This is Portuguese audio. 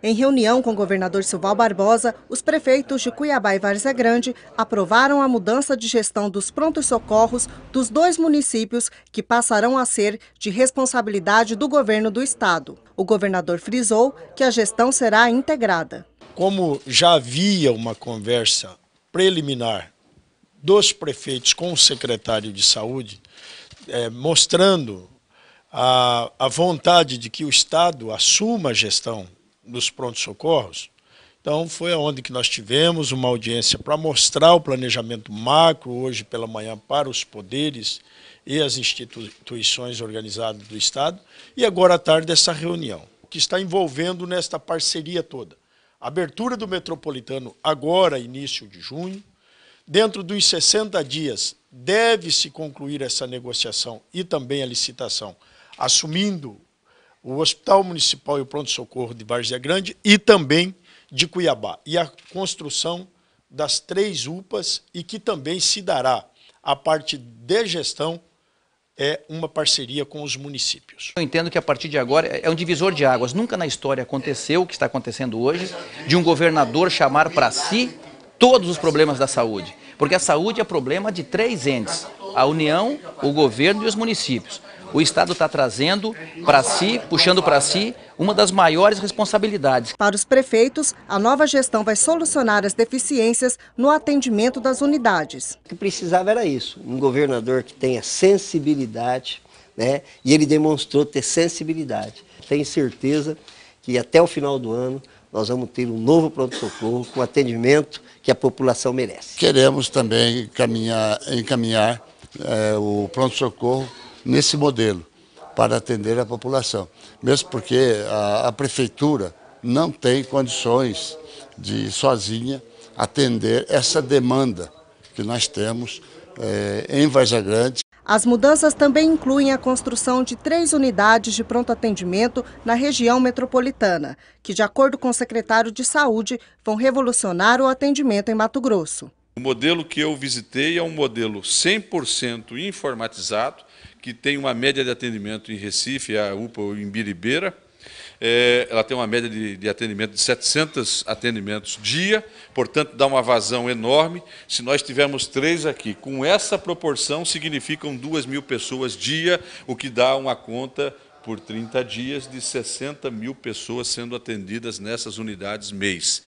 Em reunião com o governador Silval Barbosa, os prefeitos de Cuiabá e Várzea Grande aprovaram a mudança de gestão dos prontos socorros dos dois municípios que passarão a ser de responsabilidade do governo do estado. O governador frisou que a gestão será integrada. Como já havia uma conversa preliminar dos prefeitos com o secretário de saúde, é, mostrando a, a vontade de que o Estado assuma a gestão nos pronto socorros então foi aonde que nós tivemos uma audiência para mostrar o planejamento macro hoje pela manhã para os poderes e as instituições organizadas do Estado e agora à tarde essa reunião que está envolvendo nesta parceria toda. Abertura do metropolitano agora, início de junho. Dentro dos 60 dias deve-se concluir essa negociação e também a licitação, assumindo o Hospital Municipal e o Pronto Socorro de Várzea Grande e também de Cuiabá. E a construção das três UPAs e que também se dará a parte de gestão é uma parceria com os municípios. Eu entendo que a partir de agora é, é um divisor de águas. Nunca na história aconteceu o que está acontecendo hoje de um governador chamar para si todos os problemas da saúde. Porque a saúde é problema de três entes: a União, o governo e os municípios o Estado está trazendo para si, puxando para si, uma das maiores responsabilidades. Para os prefeitos, a nova gestão vai solucionar as deficiências no atendimento das unidades. O que precisava era isso, um governador que tenha sensibilidade, né? e ele demonstrou ter sensibilidade. Tenho certeza que até o final do ano nós vamos ter um novo pronto-socorro com atendimento que a população merece. Queremos também encaminhar, encaminhar é, o pronto-socorro nesse modelo para atender a população. Mesmo porque a, a prefeitura não tem condições de sozinha atender essa demanda que nós temos é, em Varza Grande. As mudanças também incluem a construção de três unidades de pronto atendimento na região metropolitana, que, de acordo com o secretário de Saúde, vão revolucionar o atendimento em Mato Grosso. O modelo que eu visitei é um modelo 100% informatizado, que tem uma média de atendimento em Recife, a UPA em Biribeira, é, ela tem uma média de, de, atendimento de 700 atendimentos dia, portanto, dá uma vazão enorme. Se nós tivermos três aqui, com essa proporção, significam 2 mil pessoas dia, o que dá uma conta por 30 dias de 60 mil pessoas sendo atendidas nessas unidades mês.